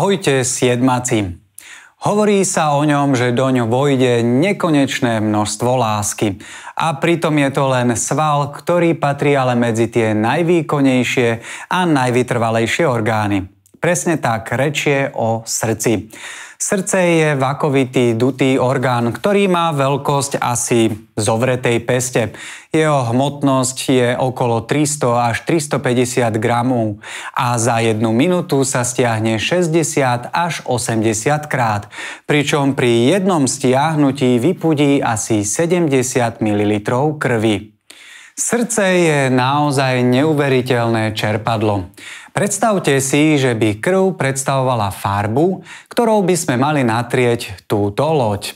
Ahojte siedmáci. Hovorí sa o ňom, že doň vojde nekonečné množstvo lásky. A pritom je to len sval, ktorý patrí ale medzi tie najvýkonnejšie a najvytrvalejšie orgány. Presne tak, reč je o srdci. Srdce je vakovitý, dutý orgán, ktorý má veľkosť asi zovretej peste. Jeho hmotnosť je okolo 300 až 350 gramov a za jednu minútu sa stiahne 60 až 80 krát, pričom pri jednom stiahnutí vypudí asi 70 ml krvi. Srdce je naozaj neuveriteľné čerpadlo. Predstavte si, že by krv predstavovala farbu, ktorou by sme mali natrieť túto loď.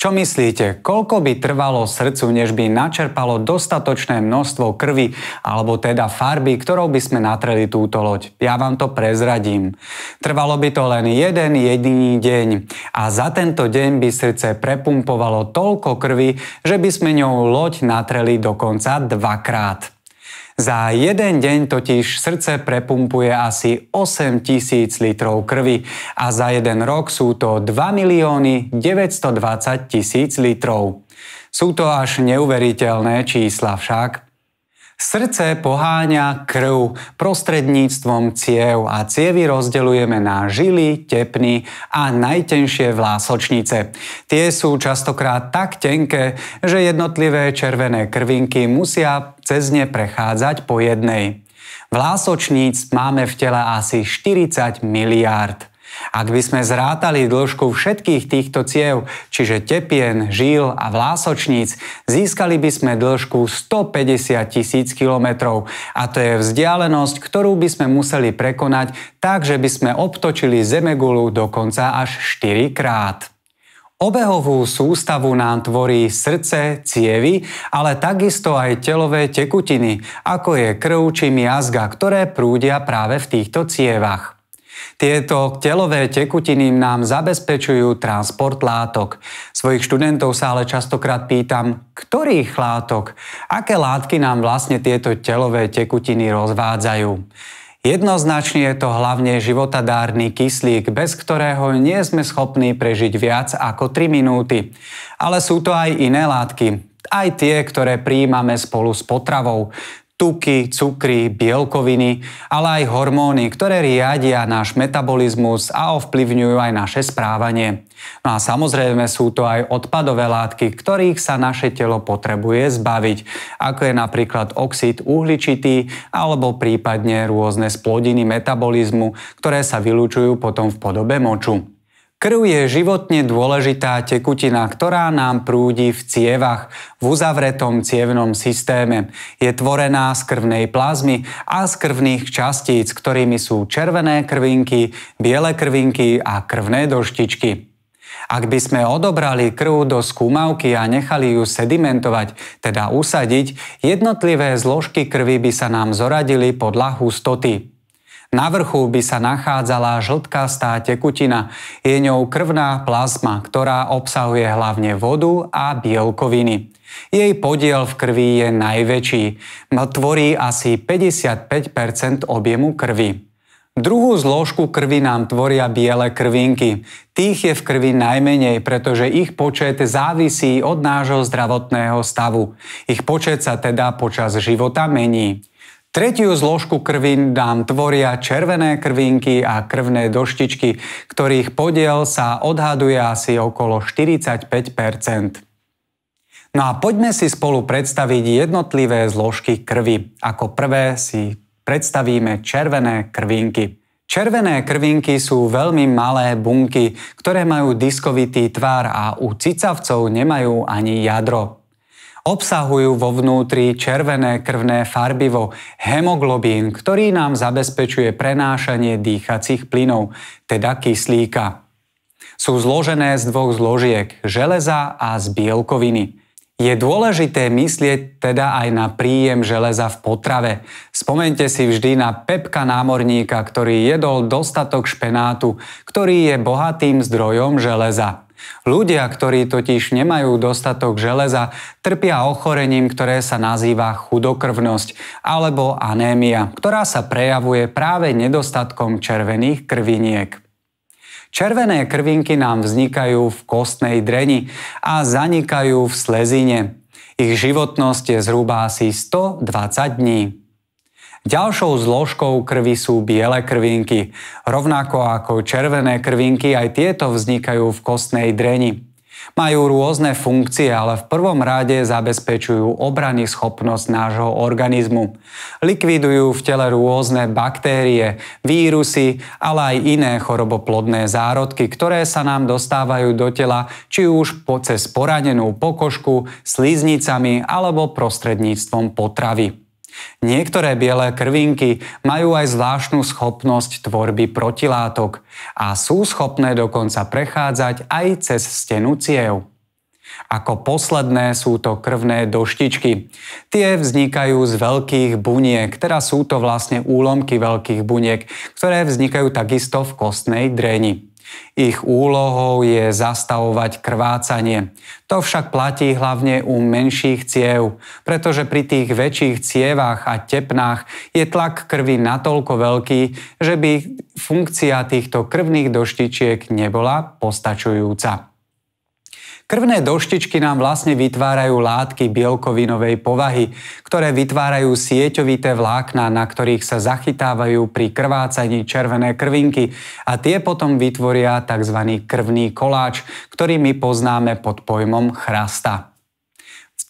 Čo myslíte, koľko by trvalo srdcu, než by načerpalo dostatočné množstvo krvi, alebo teda farby, ktorou by sme natreli túto loď? Ja vám to prezradím. Trvalo by to len jeden jediný deň a za tento deň by srdce prepumpovalo toľko krvi, že by sme ňou loď natreli dokonca dvakrát. Za jeden deň totiž srdce prepumpuje asi 8 tisíc litrov krvi a za jeden rok sú to 2 milióny 920 tisíc litrov. Sú to až neuveriteľné čísla však. Srdce poháňa krv prostredníctvom ciev a cievy rozdeľujeme na žily, tepny a najtenšie vlásočnice. Tie sú častokrát tak tenké, že jednotlivé červené krvinky musia cez ne prechádzať po jednej. Vlásočníc máme v tele asi 40 miliárd. Ak by sme zrátali dĺžku všetkých týchto ciev, čiže tepien, žil a vlásočníc, získali by sme dĺžku 150 tisíc kilometrov a to je vzdialenosť, ktorú by sme museli prekonať tak, že by sme obtočili Zemegulu dokonca až 4 krát. Obehovú sústavu nám tvorí srdce, cievy, ale takisto aj telové tekutiny, ako je krv či miazga, ktoré prúdia práve v týchto cievach. Tieto telové tekutiny nám zabezpečujú transport látok. Svojich študentov sa ale častokrát pýtam, ktorých látok, aké látky nám vlastne tieto telové tekutiny rozvádzajú. Jednoznačne je to hlavne životadárny kyslík, bez ktorého nie sme schopní prežiť viac ako 3 minúty. Ale sú to aj iné látky, aj tie, ktoré príjmame spolu s potravou tuky, cukry, bielkoviny, ale aj hormóny, ktoré riadia náš metabolizmus a ovplyvňujú aj naše správanie. No a samozrejme sú to aj odpadové látky, ktorých sa naše telo potrebuje zbaviť, ako je napríklad oxid uhličitý alebo prípadne rôzne splodiny metabolizmu, ktoré sa vylúčujú potom v podobe moču. Krv je životne dôležitá tekutina, ktorá nám prúdi v cievach, v uzavretom cievnom systéme. Je tvorená z krvnej plazmy a z krvných častíc, ktorými sú červené krvinky, biele krvinky a krvné doštičky. Ak by sme odobrali krv do skúmavky a nechali ju sedimentovať, teda usadiť, jednotlivé zložky krvi by sa nám zoradili podľa hustoty. Na vrchu by sa nachádzala žltkastá tekutina. Je ňou krvná plazma, ktorá obsahuje hlavne vodu a bielkoviny. Jej podiel v krvi je najväčší. Tvorí asi 55 objemu krvi. Druhú zložku krvi nám tvoria biele krvinky. Tých je v krvi najmenej, pretože ich počet závisí od nášho zdravotného stavu. Ich počet sa teda počas života mení. Tretiu zložku krvín nám tvoria červené krvinky a krvné doštičky, ktorých podiel sa odhaduje asi okolo 45 No a poďme si spolu predstaviť jednotlivé zložky krvi. Ako prvé si predstavíme červené krvinky. Červené krvinky sú veľmi malé bunky, ktoré majú diskovitý tvar a u cicavcov nemajú ani jadro obsahujú vo vnútri červené krvné farbivo, hemoglobín, ktorý nám zabezpečuje prenášanie dýchacích plynov, teda kyslíka. Sú zložené z dvoch zložiek, železa a z bielkoviny. Je dôležité myslieť teda aj na príjem železa v potrave. Spomente si vždy na pepka námorníka, ktorý jedol dostatok špenátu, ktorý je bohatým zdrojom železa. Ľudia, ktorí totiž nemajú dostatok železa, trpia ochorením, ktoré sa nazýva chudokrvnosť alebo anémia, ktorá sa prejavuje práve nedostatkom červených krviniek. Červené krvinky nám vznikajú v kostnej dreni a zanikajú v slezine. Ich životnosť je zhruba asi 120 dní. Ďalšou zložkou krvi sú biele krvinky. Rovnako ako červené krvinky, aj tieto vznikajú v kostnej dreni. Majú rôzne funkcie, ale v prvom rade zabezpečujú obrany schopnosť nášho organizmu. Likvidujú v tele rôzne baktérie, vírusy, ale aj iné choroboplodné zárodky, ktoré sa nám dostávajú do tela či už po cez poranenú pokožku, sliznicami alebo prostredníctvom potravy. Niektoré biele krvinky majú aj zvláštnu schopnosť tvorby protilátok a sú schopné dokonca prechádzať aj cez stenu ciev. Ako posledné sú to krvné doštičky. Tie vznikajú z veľkých buniek, teda sú to vlastne úlomky veľkých buniek, ktoré vznikajú takisto v kostnej dreni. Ich úlohou je zastavovať krvácanie. To však platí hlavne u menších ciev, pretože pri tých väčších cievách a tepnách je tlak krvi natoľko veľký, že by funkcia týchto krvných doštičiek nebola postačujúca. Krvné doštičky nám vlastne vytvárajú látky bielkovinovej povahy, ktoré vytvárajú sieťovité vlákna, na ktorých sa zachytávajú pri krvácaní červené krvinky a tie potom vytvoria tzv. krvný koláč, ktorý my poznáme pod pojmom chrasta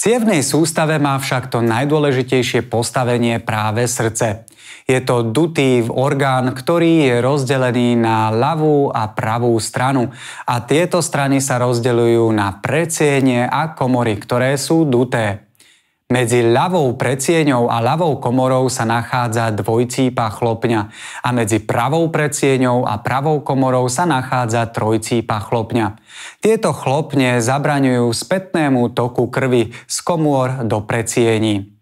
cievnej sústave má však to najdôležitejšie postavenie práve srdce. Je to dutý orgán, ktorý je rozdelený na ľavú a pravú stranu a tieto strany sa rozdeľujú na predsienie a komory, ktoré sú duté. Medzi ľavou predsieňou a ľavou komorou sa nachádza dvojcípa chlopňa a medzi pravou predsieňou a pravou komorou sa nachádza trojcípa chlopňa. Tieto chlopne zabraňujú spätnému toku krvi z komôr do predsiení.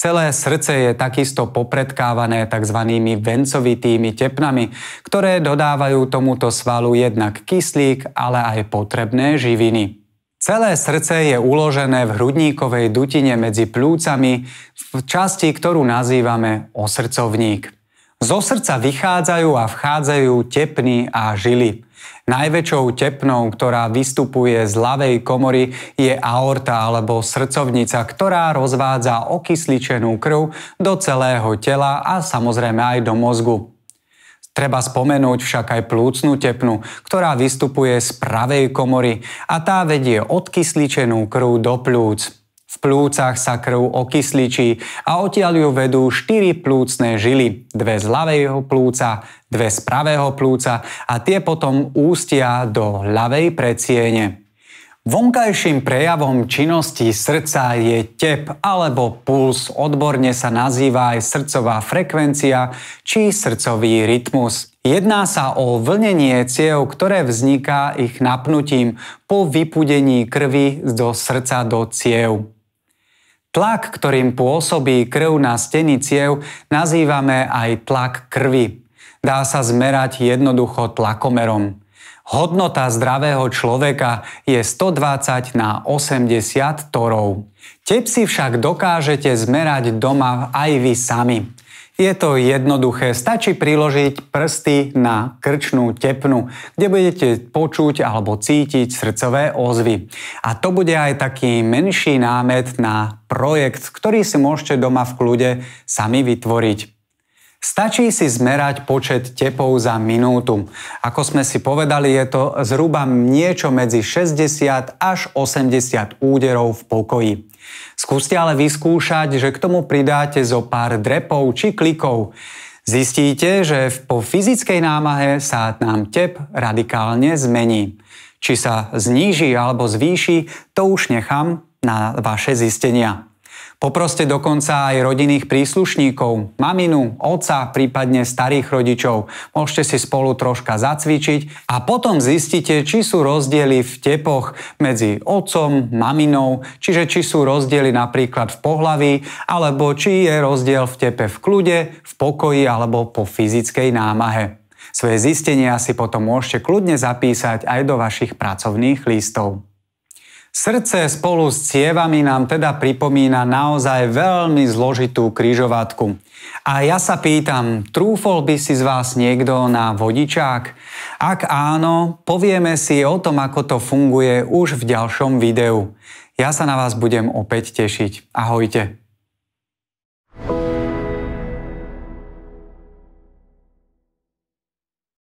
Celé srdce je takisto popredkávané tzv. vencovitými tepnami, ktoré dodávajú tomuto svalu jednak kyslík, ale aj potrebné živiny. Celé srdce je uložené v hrudníkovej dutine medzi plúcami v časti, ktorú nazývame osrcovník. Zo srdca vychádzajú a vchádzajú tepny a žily. Najväčšou tepnou, ktorá vystupuje z ľavej komory, je aorta alebo srdcovnica, ktorá rozvádza okysličenú krv do celého tela a samozrejme aj do mozgu. Treba spomenúť však aj plúcnu tepnu, ktorá vystupuje z pravej komory a tá vedie odkysličenú krv do plúc. V plúcach sa krv okysličí a odtiaľ ju vedú štyri plúcne žily, dve z ľavého plúca, dve z pravého plúca a tie potom ústia do ľavej predsiene. Vonkajším prejavom činnosti srdca je tep alebo puls, odborne sa nazýva aj srdcová frekvencia či srdcový rytmus. Jedná sa o vlnenie ciev, ktoré vzniká ich napnutím po vypudení krvi do srdca do ciev. Tlak, ktorým pôsobí krv na steny ciev, nazývame aj tlak krvi. Dá sa zmerať jednoducho tlakomerom. Hodnota zdravého človeka je 120 na 80 torov. Tep si však dokážete zmerať doma aj vy sami. Je to jednoduché, stačí priložiť prsty na krčnú tepnu, kde budete počuť alebo cítiť srdcové ozvy. A to bude aj taký menší námet na projekt, ktorý si môžete doma v kľude sami vytvoriť. Stačí si zmerať počet tepov za minútu. Ako sme si povedali, je to zhruba niečo medzi 60 až 80 úderov v pokoji. Skúste ale vyskúšať, že k tomu pridáte zo pár drepov či klikov. Zistíte, že po fyzickej námahe sa nám tep radikálne zmení. Či sa zníži alebo zvýši, to už nechám na vaše zistenia. Poproste dokonca aj rodinných príslušníkov, maminu, oca, prípadne starých rodičov. Môžete si spolu troška zacvičiť a potom zistíte, či sú rozdiely v tepoch medzi otcom, maminou, čiže či sú rozdiely napríklad v pohlaví, alebo či je rozdiel v tepe v kľude, v pokoji alebo po fyzickej námahe. Svoje zistenia si potom môžete kľudne zapísať aj do vašich pracovných listov. Srdce spolu s cievami nám teda pripomína naozaj veľmi zložitú kryžovatku. A ja sa pýtam, trúfol by si z vás niekto na vodičák? Ak áno, povieme si o tom, ako to funguje už v ďalšom videu. Ja sa na vás budem opäť tešiť. Ahojte.